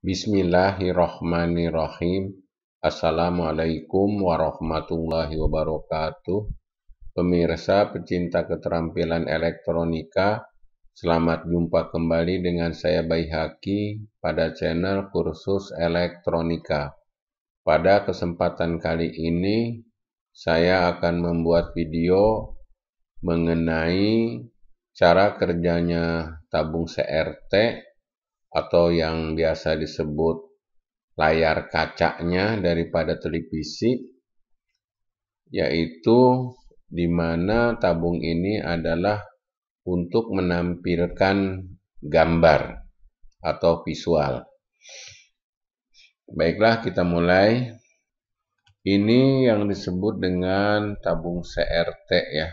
Bismillahirrahmanirrahim. Assalamualaikum warahmatullahi wabarakatuh. Pemirsa pecinta keterampilan elektronika, selamat jumpa kembali dengan saya Haki pada channel kursus elektronika. Pada kesempatan kali ini, saya akan membuat video mengenai cara kerjanya tabung CRT atau yang biasa disebut layar kacanya daripada televisi, yaitu di mana tabung ini adalah untuk menampilkan gambar atau visual. Baiklah, kita mulai. Ini yang disebut dengan tabung CRT ya.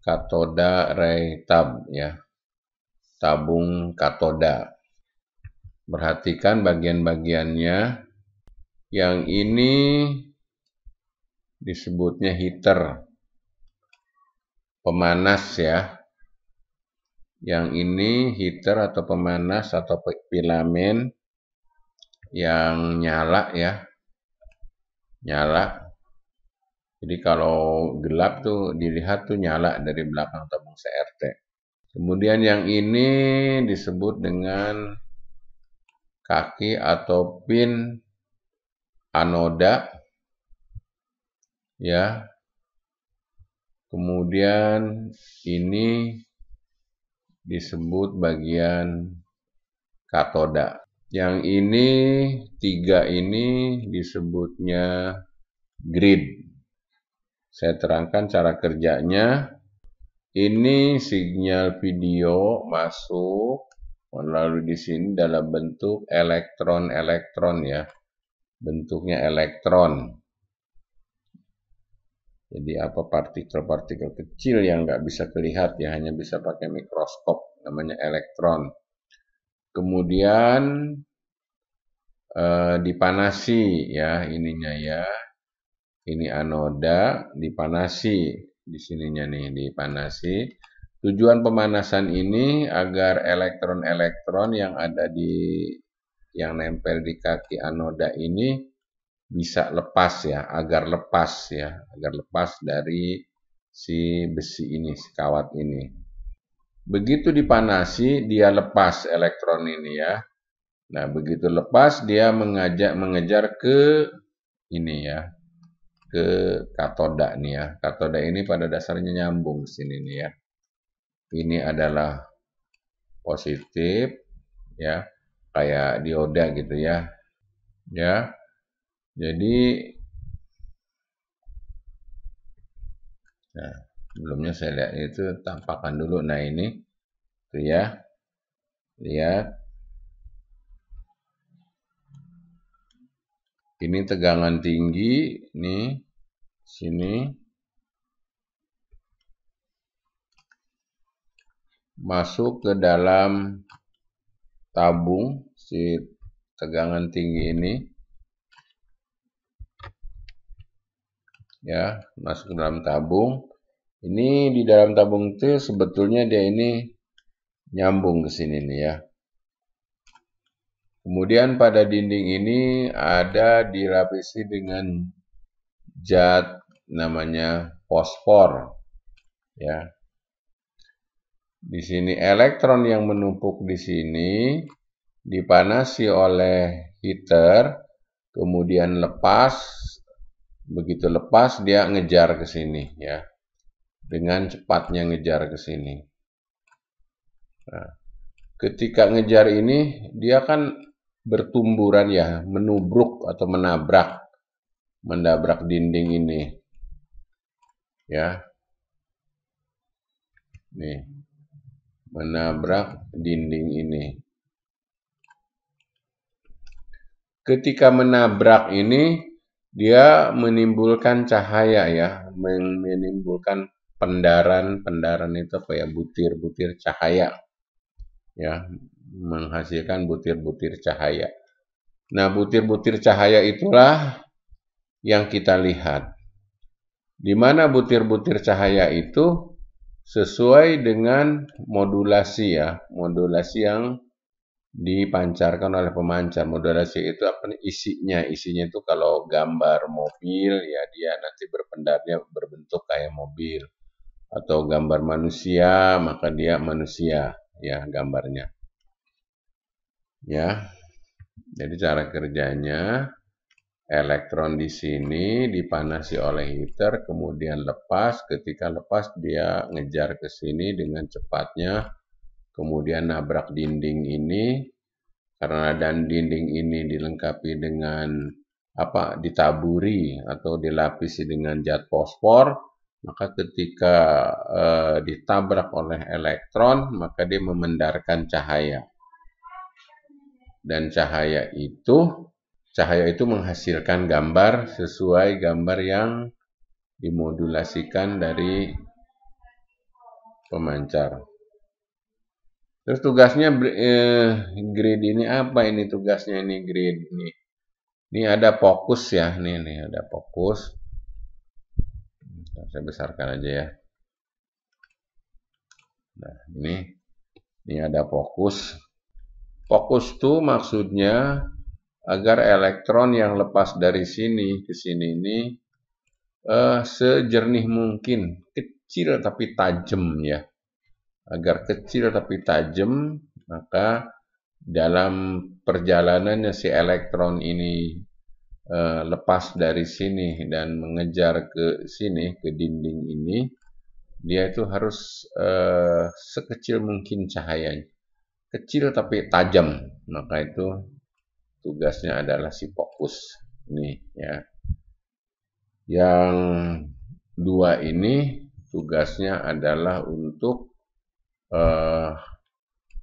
Katoda ray tab ya. Tabung katoda. Perhatikan bagian-bagiannya. Yang ini disebutnya heater. Pemanas ya. Yang ini heater atau pemanas atau filamen yang nyala ya. Nyala. Jadi kalau gelap tuh dilihat tuh nyala dari belakang tabung CRT. Kemudian yang ini disebut dengan kaki atau pin anoda ya kemudian ini disebut bagian katoda yang ini tiga ini disebutnya grid saya terangkan cara kerjanya ini sinyal video masuk Lalu di sini dalam bentuk elektron-elektron ya. Bentuknya elektron. Jadi apa partikel-partikel kecil yang nggak bisa terlihat ya hanya bisa pakai mikroskop namanya elektron. Kemudian eh, dipanasi ya ininya ya. Ini anoda dipanasi di sininya nih dipanasi Tujuan pemanasan ini agar elektron-elektron yang ada di yang nempel di kaki anoda ini bisa lepas ya, agar lepas ya, agar lepas dari si besi ini, si kawat ini. Begitu dipanasi, dia lepas elektron ini ya. Nah, begitu lepas dia mengajak mengejar ke ini ya, ke katoda nih ya. Katoda ini pada dasarnya nyambung sini nih ya ini adalah positif ya kayak dioda gitu ya ya jadi nah sebelumnya saya lihat itu tampakkan dulu nah ini tuh ya lihat ini tegangan tinggi nih sini masuk ke dalam tabung si tegangan tinggi ini ya masuk ke dalam tabung ini di dalam tabung itu sebetulnya dia ini nyambung ke sini nih ya kemudian pada dinding ini ada dilapisi dengan zat namanya fosfor ya di sini elektron yang menumpuk di sini dipanasi oleh heater, kemudian lepas. Begitu lepas dia ngejar ke sini ya. Dengan cepatnya ngejar ke sini. Nah, ketika ngejar ini dia kan bertumburan ya, menubruk atau menabrak mendabrak dinding ini. Ya. Nih, menabrak dinding ini. Ketika menabrak ini, dia menimbulkan cahaya ya, menimbulkan pendaran-pendaran itu kayak butir-butir cahaya. Ya, menghasilkan butir-butir cahaya. Nah, butir-butir cahaya itulah yang kita lihat. Di mana butir-butir cahaya itu sesuai dengan modulasi ya, modulasi yang dipancarkan oleh pemancar. Modulasi itu apa nih isinya? Isinya itu kalau gambar mobil ya dia nanti berpendapnya berbentuk kayak mobil atau gambar manusia maka dia manusia ya gambarnya. Ya. Jadi cara kerjanya elektron di sini dipanasi oleh heater kemudian lepas ketika lepas dia ngejar ke sini dengan cepatnya kemudian nabrak dinding ini karena dan dinding ini dilengkapi dengan apa ditaburi atau dilapisi dengan zat fosfor maka ketika e, ditabrak oleh elektron maka dia memendarkan cahaya dan cahaya itu Cahaya itu menghasilkan gambar sesuai gambar yang dimodulasikan dari pemancar. Terus tugasnya eh, grid ini apa ini tugasnya ini grid ini. Ini ada fokus ya, ini ini ada fokus. Saya besarkan aja ya. Nah, ini ini ada fokus. Fokus tuh maksudnya agar elektron yang lepas dari sini ke sini ini uh, sejernih mungkin, kecil tapi tajam ya. Agar kecil tapi tajam, maka dalam perjalanannya si elektron ini uh, lepas dari sini dan mengejar ke sini ke dinding ini, dia itu harus uh, sekecil mungkin cahayanya. Kecil tapi tajam, maka itu tugasnya adalah si fokus nih ya. Yang dua ini tugasnya adalah untuk eh,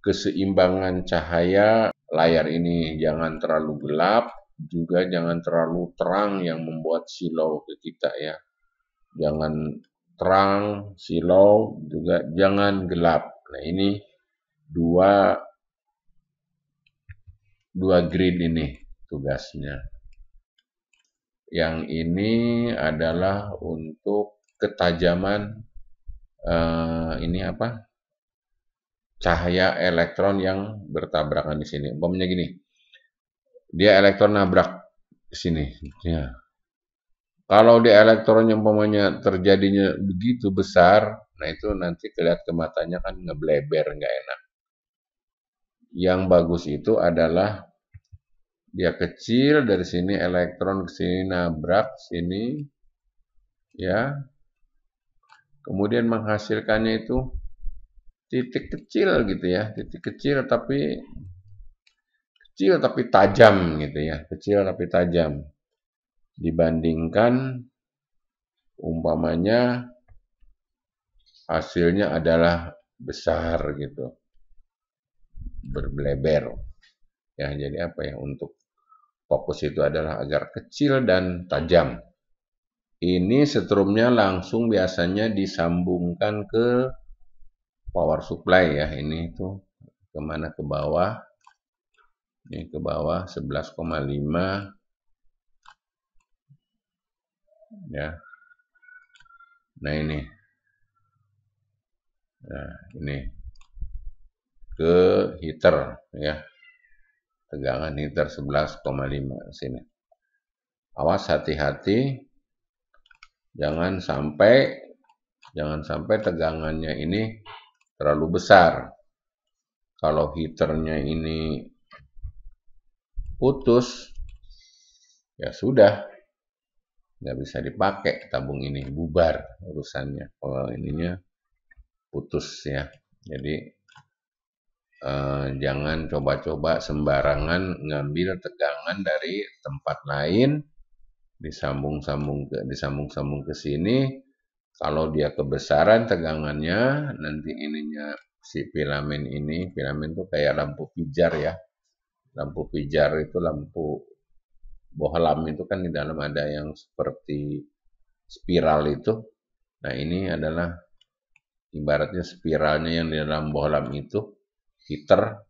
keseimbangan cahaya layar ini jangan terlalu gelap juga jangan terlalu terang yang membuat silau ke kita ya. Jangan terang, silau, juga jangan gelap. Nah ini dua dua grid ini tugasnya. Yang ini adalah untuk ketajaman uh, ini apa? Cahaya elektron yang bertabrakan di sini. Umpamanya gini. Dia elektron nabrak di sini. Ya. Kalau di yang umpamanya terjadinya begitu besar, nah itu nanti kelihatan ke matanya kan ngebleber nggak enak yang bagus itu adalah dia kecil dari sini elektron ke sini nabrak sini ya kemudian menghasilkannya itu titik kecil gitu ya titik kecil tapi kecil tapi tajam gitu ya kecil tapi tajam dibandingkan umpamanya hasilnya adalah besar gitu berbleber. Ya, jadi apa ya untuk fokus itu adalah agar kecil dan tajam. Ini setrumnya langsung biasanya disambungkan ke power supply ya. Ini itu kemana ke bawah. Ini ke bawah 11,5 ya. Nah ini. Nah, ini ke heater ya tegangan heater 11,5 sini awas hati-hati jangan sampai jangan sampai tegangannya ini terlalu besar kalau heaternya ini putus ya sudah nggak bisa dipakai tabung ini bubar urusannya kalau ininya putus ya jadi Eh, jangan coba-coba sembarangan ngambil tegangan dari tempat lain disambung-sambung ke disambung-sambung ke sini kalau dia kebesaran tegangannya nanti ininya si filamen ini filamen itu kayak lampu pijar ya lampu pijar itu lampu bohlam itu kan di dalam ada yang seperti spiral itu nah ini adalah ibaratnya spiralnya yang di dalam bohlam itu heater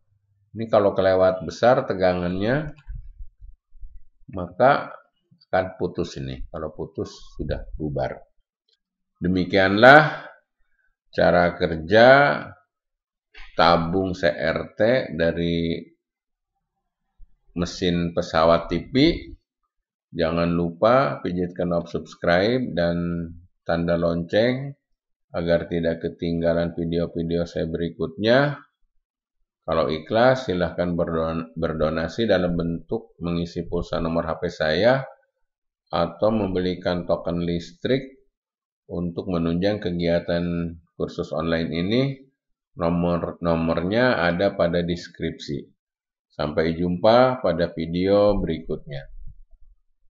ini kalau kelewat besar tegangannya maka akan putus ini kalau putus sudah bubar demikianlah cara kerja tabung CRT dari mesin pesawat TV jangan lupa pijitkan knob subscribe dan tanda lonceng agar tidak ketinggalan video-video saya berikutnya kalau ikhlas, silahkan berdon berdonasi dalam bentuk mengisi pulsa nomor HP saya atau membelikan token listrik untuk menunjang kegiatan kursus online ini. Nomor nomornya ada pada deskripsi. Sampai jumpa pada video berikutnya.